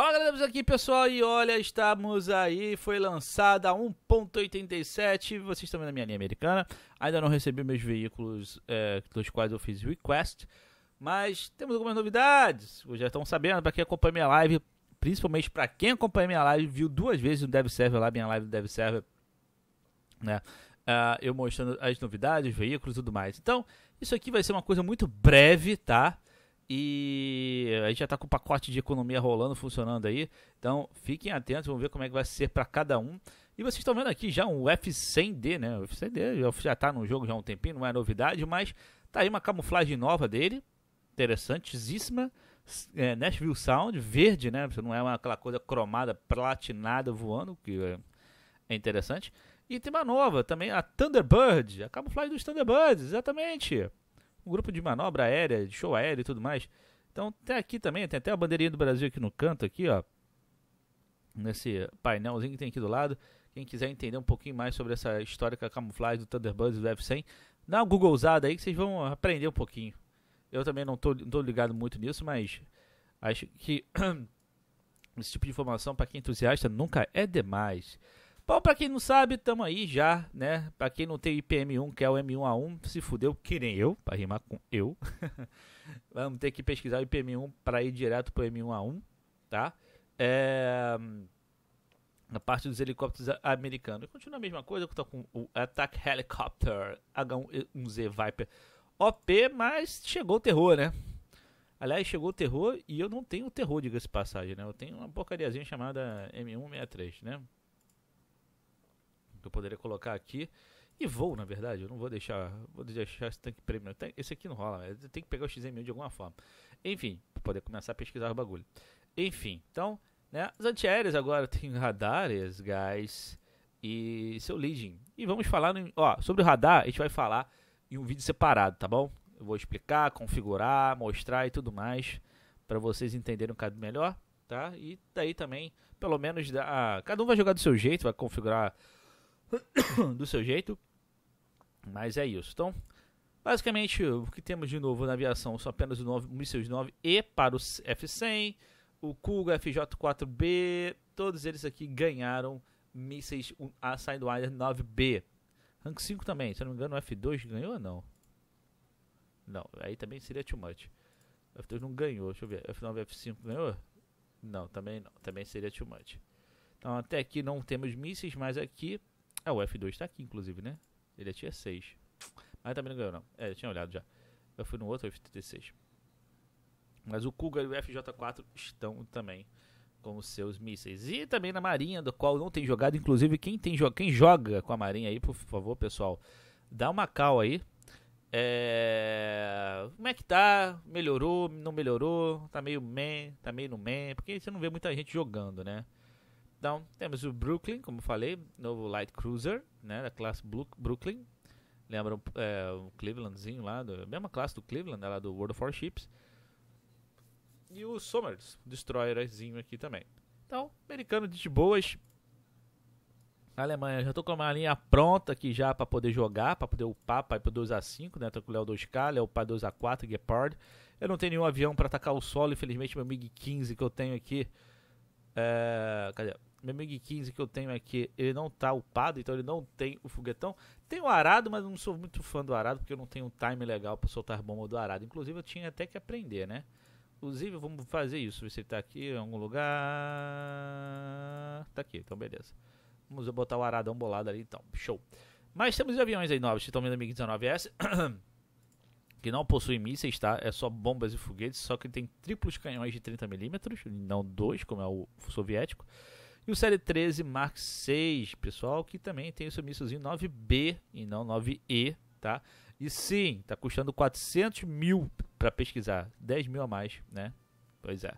Fala galera, estamos aqui pessoal e olha, estamos aí, foi lançada 1.87, vocês estão vendo a minha linha americana, ainda não recebi meus veículos é, dos quais eu fiz request, mas temos algumas novidades, vocês já estão sabendo, para quem acompanha minha live, principalmente para quem acompanha minha live, viu duas vezes o DevServer lá, minha live do DevServer, né, uh, eu mostrando as novidades, os veículos e tudo mais. Então, isso aqui vai ser uma coisa muito breve, tá? E a gente já está com o pacote de economia rolando, funcionando aí. Então fiquem atentos, vamos ver como é que vai ser para cada um. E vocês estão vendo aqui já um F100D, né? O F100D já está no jogo já há um tempinho, não é novidade, mas tá aí uma camuflagem nova dele, interessantíssima. É, Nashville Sound, verde, né? Não é uma, aquela coisa cromada, platinada voando, que é, é interessante. E tem uma nova também, a Thunderbird, a camuflagem dos Thunderbirds, exatamente um grupo de manobra aérea, de show aéreo e tudo mais. Então, até aqui também, tem até a bandeirinha do Brasil aqui no canto, aqui, ó. Nesse painelzinho que tem aqui do lado. Quem quiser entender um pouquinho mais sobre essa histórica camuflagem do Thunderbird e do F-100, dá uma Googlezada aí que vocês vão aprender um pouquinho. Eu também não tô, não tô ligado muito nisso, mas acho que esse tipo de informação para quem é entusiasta nunca é demais. Bom, pra quem não sabe, tamo aí já, né? Pra quem não tem IPM1, que é o M1A1, se fudeu que nem eu, pra rimar com eu. Vamos ter que pesquisar o IPM1 para ir direto pro M1A1, tá? É... Na parte dos helicópteros americanos. Continua a mesma coisa, que eu tô com o Attack Helicopter H1Z Viper OP, mas chegou o terror, né? Aliás, chegou o terror e eu não tenho terror, diga-se passagem, né? Eu tenho uma porcariazinha chamada M163, né? eu poderia colocar aqui. E vou, na verdade, eu não vou deixar, vou deixar esse tanque premium. Esse aqui não rola, tem que pegar o XMU de alguma forma. Enfim, poder começar a pesquisar o bagulho. Enfim, então, né, os antiaéreos agora tem radares, gás e seu leading. E vamos falar, no, ó, sobre o radar, a gente vai falar em um vídeo separado, tá bom? Eu vou explicar, configurar, mostrar e tudo mais para vocês entenderem um bocado melhor, tá? E daí também, pelo menos, cada um vai jogar do seu jeito, vai configurar do seu jeito. Mas é isso. Então, basicamente, o que temos de novo na aviação são apenas os mísseis 9E para o F-100, o Kuga FJ-4B, todos eles aqui ganharam mísseis a Sidewinder 9B. Rank 5 também, se eu não me engano, o F2 ganhou ou não? Não, aí também seria too much. O F2 não ganhou, deixa eu ver. F9 F5 ganhou? Não, também não. Também seria too much. Então até aqui não temos mísseis, mas aqui é, o F2 tá aqui, inclusive, né? Ele é tier 6. Mas também não ganhou, não. É, eu tinha olhado já. Eu fui no outro F36. Mas o Cougar e o FJ4 estão também com os seus mísseis. E também na Marinha, do qual não tem jogado. Inclusive, quem, tem jo quem joga com a Marinha aí, por favor, pessoal, dá uma cal aí. É... Como é que tá? Melhorou? Não melhorou? Tá meio meh? Tá meio no meh? Porque você não vê muita gente jogando, né? Então, temos o Brooklyn, como falei, novo Light Cruiser, né, da classe Brooklyn. Lembra é, o Clevelandzinho lá, da mesma classe do Cleveland, né, lá do World of Warships. E o Somers, Destroyerzinho aqui também. Então, americano de boas. Alemanha, já tô com uma linha pronta aqui já para poder jogar, para poder upar, para ir pro 2A5, né? Tô com o Léo 2K, Léo para 2A4, Gepard. Eu não tenho nenhum avião para atacar o solo, infelizmente meu MiG-15 que eu tenho aqui. É, cadê? meu MiG 15 que eu tenho aqui, é ele não tá upado, então ele não tem o foguetão. Tem o arado, mas não sou muito fã do arado, porque eu não tenho um time legal para soltar bomba do arado. Inclusive, eu tinha até que aprender, né? Inclusive, vamos fazer isso. Ver se ele tá aqui em algum lugar. Tá aqui, então beleza. Vamos botar o aradão bolado ali, então. Show. Mas temos aviões aí novos que estão o MiG-19S. que não possui mísseis, tá? É só bombas e foguetes, só que tem triplos canhões de 30mm, não dois, como é o soviético. E o Série 13 Mark 6, pessoal, que também tem o seu míssilzinho 9B e não 9E, tá? E sim, tá custando 400 mil para pesquisar, 10 mil a mais, né? Pois é.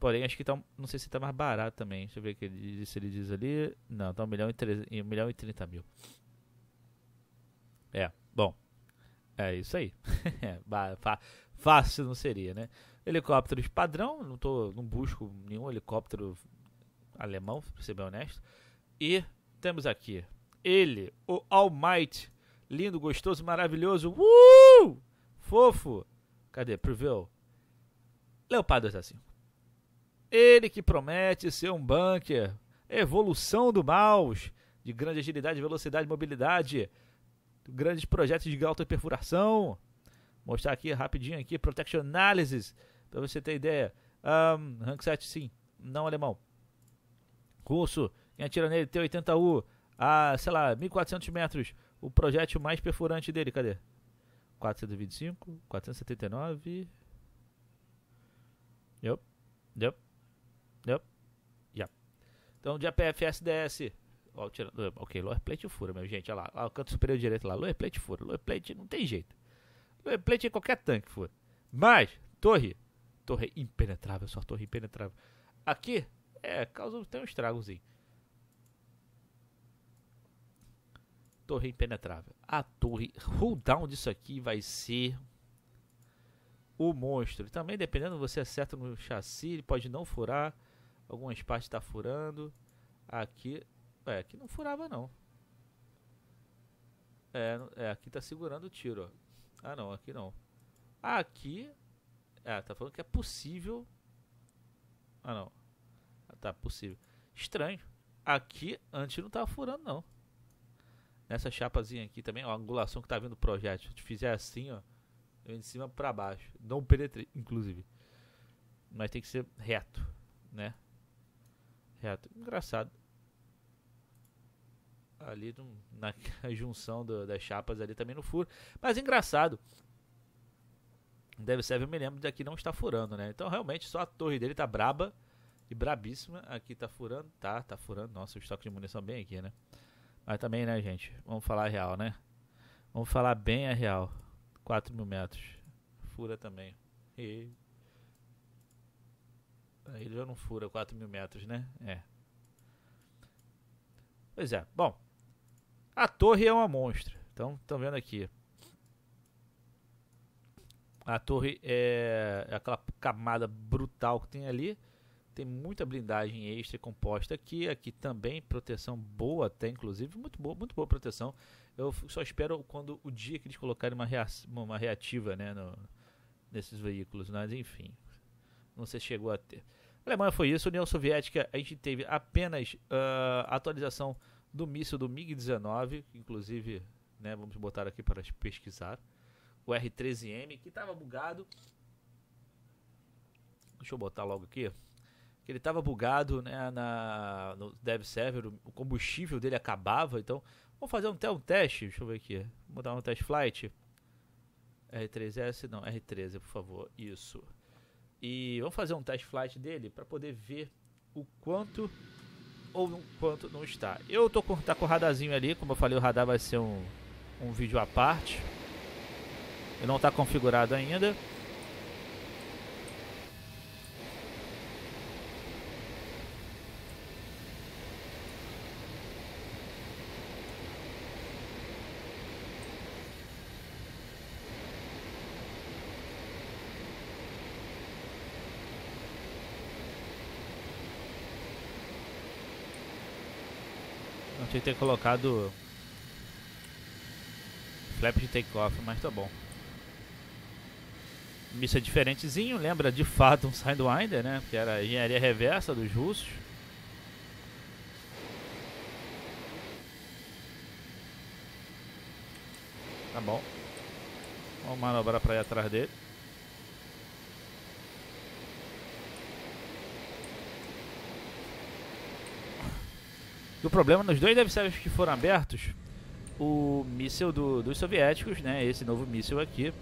Porém, acho que tá, não sei se tá mais barato também. Deixa eu ver ele, se ele diz ali. Não, tá 1 milhão e, 3, 1 milhão e 30 mil. É, bom. É isso aí. É, fácil não seria, né? Helicópteros padrão, não, tô, não busco nenhum helicóptero alemão, para ser bem honesto. E temos aqui ele, o All Might, lindo, gostoso, maravilhoso, uh! fofo. Cadê? Preview. Leopardo Assassino. Ele que promete ser um bunker, evolução do mouse, de grande agilidade, velocidade, mobilidade, grandes projetos de alta perfuração. Mostrar aqui rapidinho aqui, Protection Analysis, para você ter ideia. Um, rank 7 sim, não alemão. Russo, quem atira nele, T-80U, a, sei lá, 1.400 metros, o projétil mais perfurante dele, cadê? 425, 479. Yep, yep, yep, yep. Então, de APFS eh, ok, lower plate fura, meu gente. Olha lá, olha o canto superior direito lá. Lower plate fura, lower plate não tem jeito. Lower plate é qualquer tanque fura. Mas, torre. Torre impenetrável, só torre impenetrável. Aqui, é, causou até um estragozinho. Torre impenetrável. A torre rolldown disso aqui vai ser o monstro. Também dependendo, você acerta no chassi, ele pode não furar. Algumas partes está furando. Aqui, é, aqui não furava não. É, é aqui está segurando o tiro. Ó. Ah não, aqui não. Aqui, é, tá falando que é possível. Ah não tá possível. Estranho. Aqui antes não tava tá furando, não. Nessa chapazinha aqui também, ó, a angulação que tá vindo do projeto. Se fizer assim, ó, de cima para baixo. Não penetrei, inclusive. Mas tem que ser reto, né? Reto. Engraçado. Ali no, na junção do, das chapas ali também no furo. Mas engraçado. Deve ser, eu me lembro daqui não está furando, né? Então realmente só a torre dele tá braba e brabíssima. Aqui tá furando, tá, tá furando. Nossa, o estoque de munição bem aqui, né? Mas também, né, gente? Vamos falar a real, né? Vamos falar bem a real. 4 mil metros. Fura também. E... Ele já não fura 4 mil metros, né? É. Pois é. Bom. A torre é uma monstra. Então, estão vendo aqui. A torre é, é aquela camada brutal que tem ali. Tem muita blindagem extra composta aqui, aqui também proteção boa até, inclusive, muito boa, muito boa proteção. Eu só espero quando o dia que eles colocarem uma, rea uma reativa né, no, nesses veículos, mas enfim, não sei se chegou a ter. A Alemanha foi isso, União Soviética, a gente teve apenas uh, atualização do míssil do MiG-19, inclusive, né, vamos botar aqui para pesquisar, o R-13M, que estava bugado. Deixa eu botar logo aqui que ele estava bugado né, na, no dev server, o combustível dele acabava, então vamos fazer até um, um teste, deixa eu ver aqui, vou dar um test flight, R3S, não, R13, por favor, isso. E vamos fazer um test flight dele para poder ver o quanto ou o quanto não está. Eu tô com, tá com o radarzinho ali, como eu falei, o radar vai ser um, um vídeo à parte. Ele não está configurado ainda. Tinha que ter colocado flap de takeoff, mas tá bom. Isso é diferentezinho, lembra de fato um Sidewinder, né? Que era a engenharia reversa dos russos. Tá bom. Vamos manobrar pra ir atrás dele. E o problema nos dois dive que foram abertos, o míssil do, dos soviéticos, né, esse novo míssil aqui,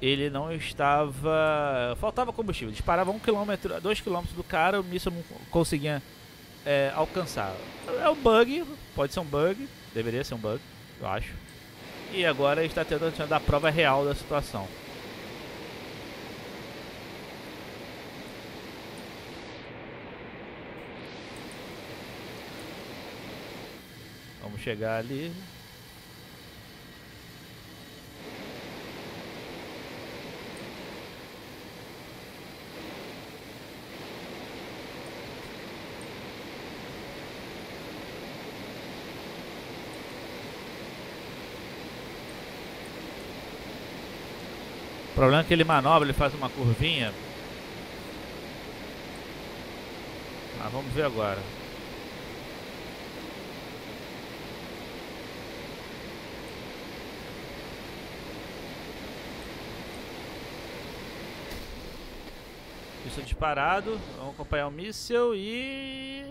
ele não estava... faltava combustível. Disparava um quilômetro, dois quilômetros do cara, o míssil não conseguia é, alcançar. É um bug, pode ser um bug, deveria ser um bug, eu acho. E agora está tentando dar prova real da situação. Vamos chegar ali. O problema é que ele manobra, ele faz uma curvinha. Mas ah, vamos ver agora. Estou disparado. Vamos acompanhar o míssil e...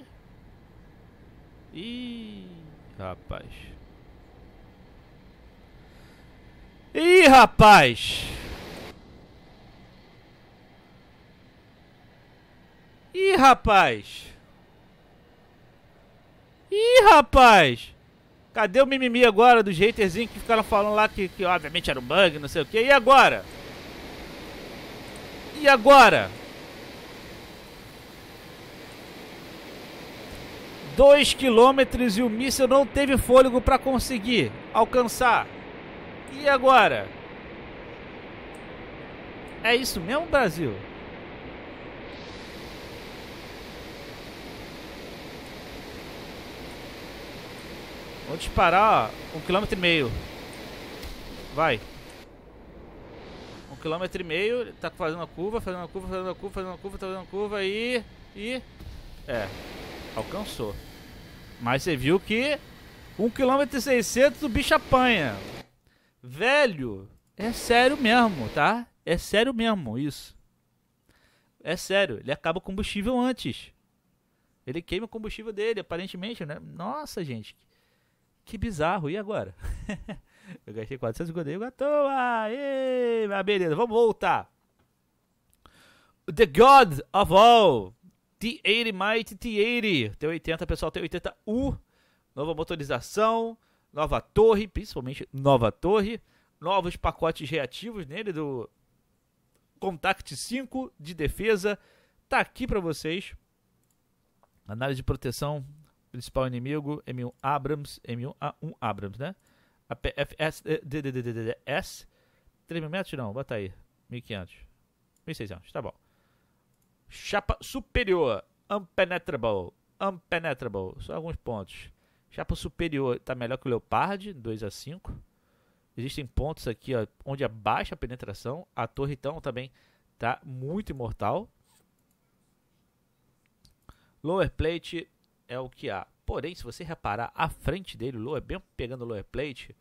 Ih, rapaz. Ih, rapaz! Ih, rapaz! Ih, rapaz! Cadê o mimimi agora dos haterzinhos que ficaram falando lá que, que obviamente era um bug, não sei o que. E agora? E agora? 2 quilômetros e o míssil não teve fôlego para conseguir alcançar. E agora? É isso mesmo, Brasil? Vou disparar ó, um quilômetro e meio. Vai. Um quilômetro e meio, tá fazendo a curva, fazendo a curva, fazendo a curva, fazendo a curva, tá fazendo a curva e... e... É, alcançou. Mas você viu que 1,6km o bicho apanha. Velho, é sério mesmo, tá? É sério mesmo isso. É sério, ele acaba o combustível antes. Ele queima o combustível dele, aparentemente, né? Nossa, gente. Que bizarro. E agora? eu gastei 400 godeiros à toa. Ei, mas beleza, vamos voltar. The God of All. T80 Might T80. T80, pessoal, T80U. Nova motorização, nova torre, principalmente nova torre. Novos pacotes reativos nele do Contact 5 de defesa. Tá aqui para vocês. Análise de proteção, principal inimigo, M1 Abrams, M1A1 Abrams, né? A PFS, eh, DDDDS, 3 mil metros não, bota aí, 1500, 1600, tá bom. Chapa superior, impenetrable, unpenetrable, só alguns pontos. Chapa superior está melhor que o Leopard, 2 a 5. Existem pontos aqui ó, onde é baixa a penetração. A torre então também está muito imortal. Lower plate é o que há. Porém, se você reparar a frente dele, o lower, bem pegando o lower plate,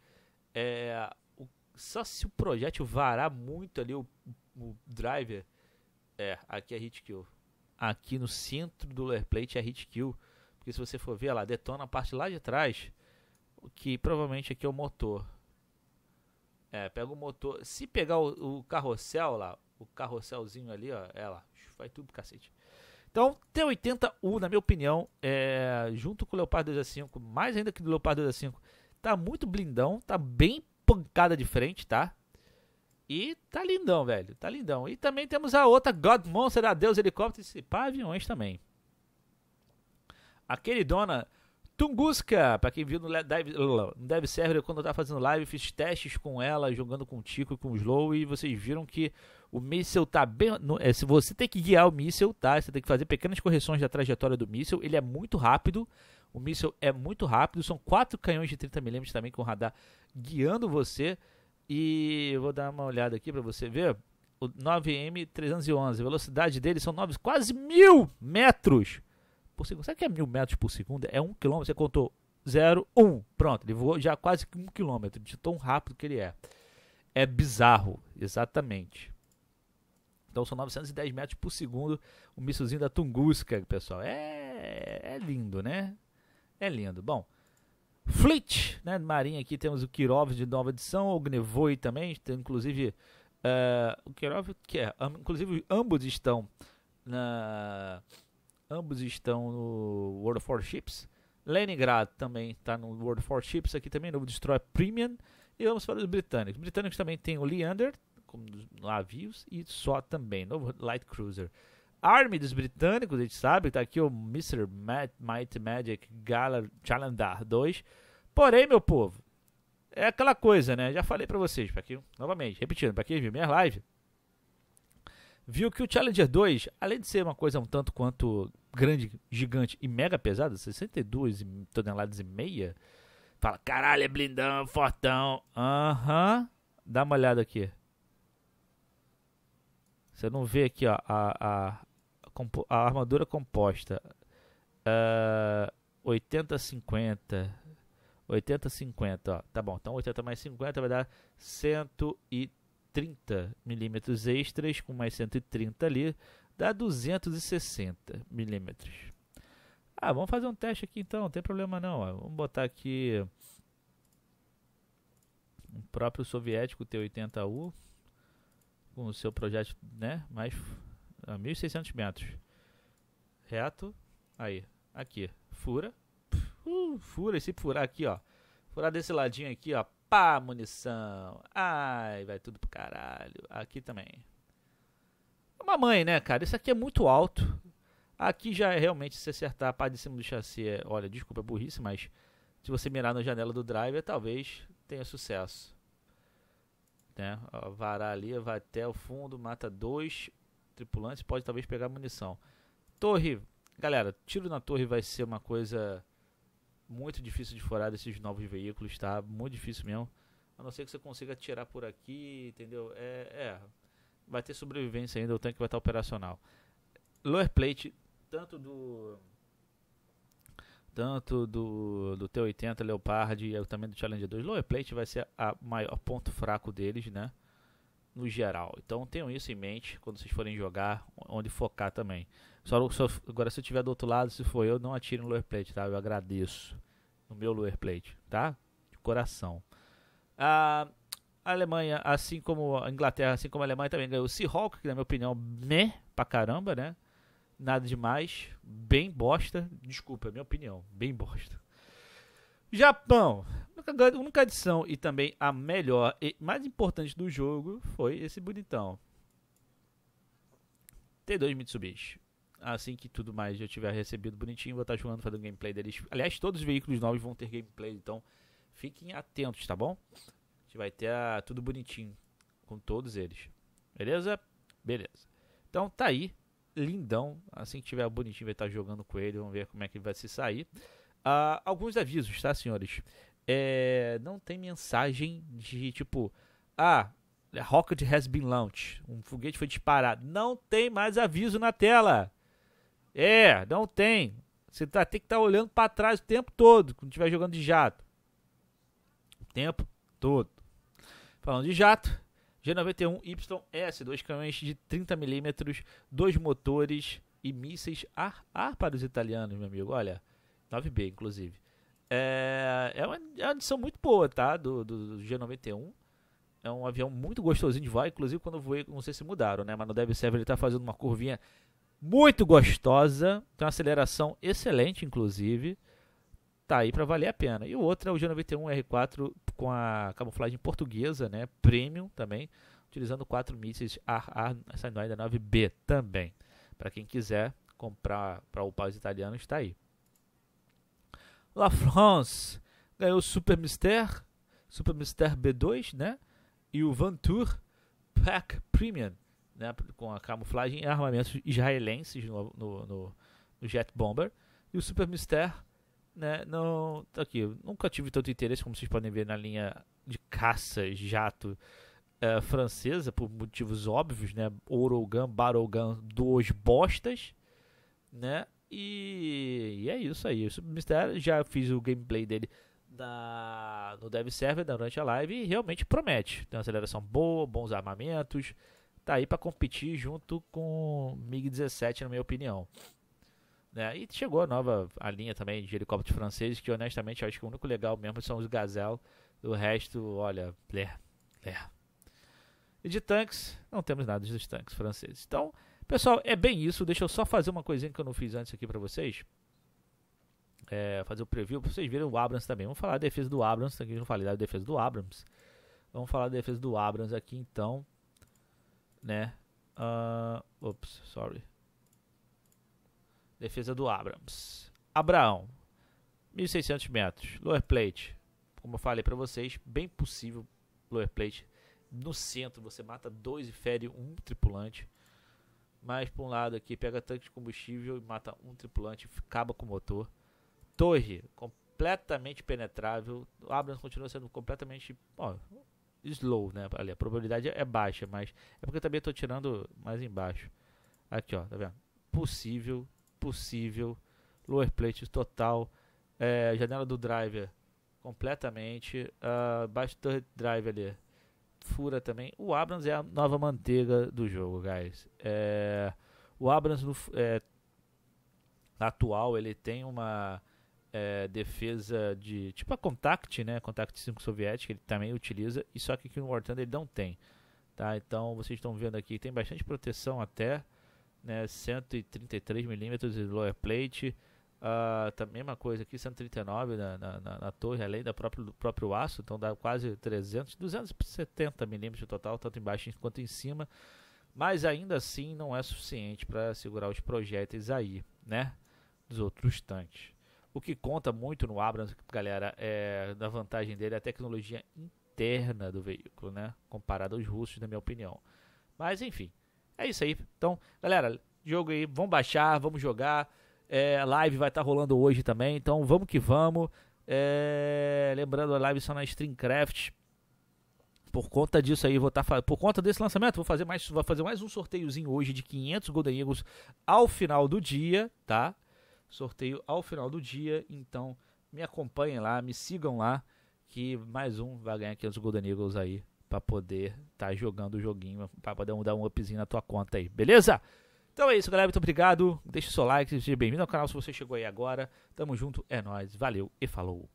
é, o, só se o projétil varar muito ali o, o driver é, aqui é hit kill. Aqui no centro do layer plate é hit kill. Porque se você for ver lá, detona a parte lá de trás, que provavelmente aqui é o motor. É, pega o motor. Se pegar o, o carrossel lá, o carrosselzinho ali, ó, é lá, vai tudo cacete. Então, T80U, na minha opinião, é, junto com o Leopardo 2A5, mais ainda que do Leopardo 2A5, tá muito blindão, tá bem pancada de frente, tá? E tá lindão, velho. Tá lindão. E também temos a outra God Monster, Adeus Helicóptero e pá, aviões também. A queridona Tunguska, pra quem viu no Dev, Dev Server, quando eu tava fazendo live, fiz testes com ela, jogando com o Tico e com o Slow, e vocês viram que o míssel tá bem. No, é, se você tem que guiar o míssel, tá? Você tem que fazer pequenas correções da trajetória do míssel. Ele é muito rápido. O míssel é muito rápido. São quatro canhões de 30mm também com radar guiando você. E eu vou dar uma olhada aqui para você ver. O 9M311, a velocidade dele são 9, quase mil metros por segundo. Sabe o que é mil metros por segundo? É um quilômetro. Você contou 0, 1. Um. Pronto, ele voou já quase um quilômetro, de tão rápido que ele é. É bizarro, exatamente. Então são 910 metros por segundo o um da Tunguska, pessoal. É, é lindo, né? É lindo. Bom, Fleet, né? Marinha aqui temos o Kirov de nova edição, o Gnevoi também, tem inclusive uh, o Kirov que é, um, inclusive ambos estão na ambos estão no World of Warships. Leningrad também está no World of Warships aqui também, novo Destroy Premium. E vamos para os britânicos. Os britânicos também tem o Leander, como navios, e só também, novo Light Cruiser. Army dos britânicos, a gente sabe, tá aqui o Mr. Mad, Might Magic Gala Challenger 2. Porém, meu povo, é aquela coisa, né? Já falei para vocês, para quem, novamente, repetindo, para quem viu minha live, viu que o Challenger 2, além de ser uma coisa um tanto quanto grande, gigante e mega pesada, 62 toneladas e meia, fala, caralho, é blindão, é fortão. Aham. Dá uma olhada aqui. Você não vê aqui, ó, a, a, a armadura composta uh, 80, 50. 80, 50, Tá bom, então 80 mais 50 vai dar 130 milímetros extras, com mais 130 ali, dá 260 milímetros. Ah, vamos fazer um teste aqui então, não tem problema não. Ó. Vamos botar aqui o próprio soviético T-80U com o seu projeto, né, mais a 1.600 metros. Reto. Aí. Aqui. Fura. Uh, fura. E se furar aqui, ó. Furar desse ladinho aqui, ó. Pá, munição. Ai, vai tudo pro caralho. Aqui também. Mamãe, né, cara? Isso aqui é muito alto. Aqui já é realmente se acertar a parte de cima do chassi. É, olha, desculpa, é burrice, mas se você mirar na janela do driver, talvez tenha sucesso. Né? Ó, varar ali, vai até o fundo, mata dois tripulantes, pode talvez pegar munição. Torre, galera, tiro na torre vai ser uma coisa muito difícil de furar desses novos veículos, tá? Muito difícil mesmo. A não ser que você consiga tirar por aqui, entendeu? É, é vai ter sobrevivência ainda, o tanque vai estar operacional. Lower plate, tanto do tanto do, do T80 Leopard e também do Challenger 2, lower plate vai ser a maior ponto fraco deles, né? no geral. Então tenham isso em mente quando vocês forem jogar, onde focar também. Só, só agora se eu tiver do outro lado, se for eu, não atire no lower plate, tá? Eu agradeço no meu lower plate, tá? De coração. A Alemanha, assim como a Inglaterra, assim como a Alemanha também ganhou o Seahawk, que na minha opinião, né, pra caramba, né? Nada demais, bem bosta, desculpa, é minha opinião, bem bosta. Japão. A única adição e também a melhor e mais importante do jogo foi esse bonitão. T2 Mitsubishi. Assim que tudo mais eu tiver recebido bonitinho, vou estar tá jogando, fazendo gameplay deles. Aliás, todos os veículos novos vão ter gameplay, então fiquem atentos, tá bom? A gente vai ter a, ah, tudo bonitinho com todos eles. Beleza? Beleza. Então tá aí, lindão. Assim que tiver bonitinho, vai estar tá jogando com ele. Vamos ver como é que ele vai se sair. Uh, alguns avisos, tá, senhores? É, não tem mensagem de tipo, ah, rocket has been launched, um foguete foi disparado. Não tem mais aviso na tela. É, não tem. Você tá, tem que estar tá olhando para trás o tempo todo quando estiver jogando de jato. O tempo todo. Falando de jato, G91YS, dois canhões de 30mm, dois motores e mísseis ar, ar para os italianos, meu amigo. Olha. 9B, inclusive. É, é, uma, é uma edição muito boa, tá? Do, do, do G91. É um avião muito gostosinho de voar, inclusive quando eu voei, não sei se mudaram, né? Mas no Dev Server ele tá fazendo uma curvinha muito gostosa, tem uma aceleração excelente, inclusive. Tá aí para valer a pena. E o outro é o G91 R4 com a camuflagem portuguesa, né? Premium também, utilizando quatro mísseis AR Sanoida 9B também. Para quem quiser comprar para upar os italianos, está aí. La France ganhou Super Mister, Super Mister B2, né? E o Ventur Pack Premium, né? Com a camuflagem e armamentos israelenses no, no, no, no Jet Bomber. E o Super Mister, né? Não, tá aqui, nunca tive tanto interesse como vocês podem ver na linha de caça, jato é, francesa, por motivos óbvios, né? Ourogan, Barogan, duas bostas, né? E, e é isso aí. O Mistério já fiz o gameplay dele na, no Dev Server durante a live e realmente promete. Tem uma aceleração boa, bons armamentos. Tá aí para competir junto com MiG-17, na minha opinião. Né? E chegou a nova a linha também de helicópteros franceses, que honestamente acho que o único legal mesmo são os Gazelle. O resto, olha, blé, blé. E de tanques, não temos nada dos tanques franceses. Então, Pessoal, é bem isso. Deixa eu só fazer uma coisinha que eu não fiz antes aqui para vocês. É, fazer o preview para vocês verem o Abrams também. Vamos falar da defesa do Abrams. Aqui não falei da defesa do Abrams. Vamos falar da defesa do Abrams aqui então. Né? Uh, ops, sorry. Defesa do Abrams. Abraão, 1.600 metros. Lower plate, como eu falei para vocês, bem possível lower plate. No centro você mata dois e fere um tripulante mais para um lado aqui pega tanque de combustível e mata um tripulante, acaba com o motor. Torre, completamente penetrável. O Abrams continua sendo completamente ó, slow, né? Ali, a probabilidade é baixa, mas é porque eu também estou tirando mais embaixo. Aqui, ó, tá vendo? Possível, possível. Lower plate total. É, janela do driver completamente. Uh, baixo turret drive ali fura também. O Abrams é a nova manteiga do jogo, guys. É, o Abrams no, é, atual ele tem uma é, defesa de tipo a Contact, né? Contact 5 soviética ele também utiliza e só que aqui no War Thunder ele não tem, tá? Então vocês estão vendo aqui tem bastante proteção até, né? 133 milímetros de lower plate. Uh, tá mesma coisa aqui, 139 na, na, na, na torre, além da própria, do próprio aço, então dá quase 300, 270 milímetros total, tanto embaixo quanto em cima. Mas ainda assim não é suficiente para segurar os projéteis aí, né? Dos outros tanques. O que conta muito no Abrams, galera, é da vantagem dele é a tecnologia interna do veículo, né? Comparado aos russos, na minha opinião. Mas enfim, é isso aí. Então, galera, jogo aí, vamos baixar, vamos jogar. É, live vai estar tá rolando hoje também, então vamos que vamos. É, lembrando, a live só na Streamcraft. Por conta disso aí, vou estar tá, por conta desse lançamento, vou fazer mais, vou fazer mais um sorteiozinho hoje de 500 Golden Eagles ao final do dia, tá? Sorteio ao final do dia, então me acompanhem lá, me sigam lá, que mais um vai ganhar 500 Golden Eagles aí para poder estar tá jogando o joguinho, para poder dar um upzinho na tua conta aí, beleza? Então é isso, galera. Muito obrigado. Deixe o seu like, seja bem-vindo ao canal se você chegou aí agora. Tamo junto, é nóis. Valeu e falou.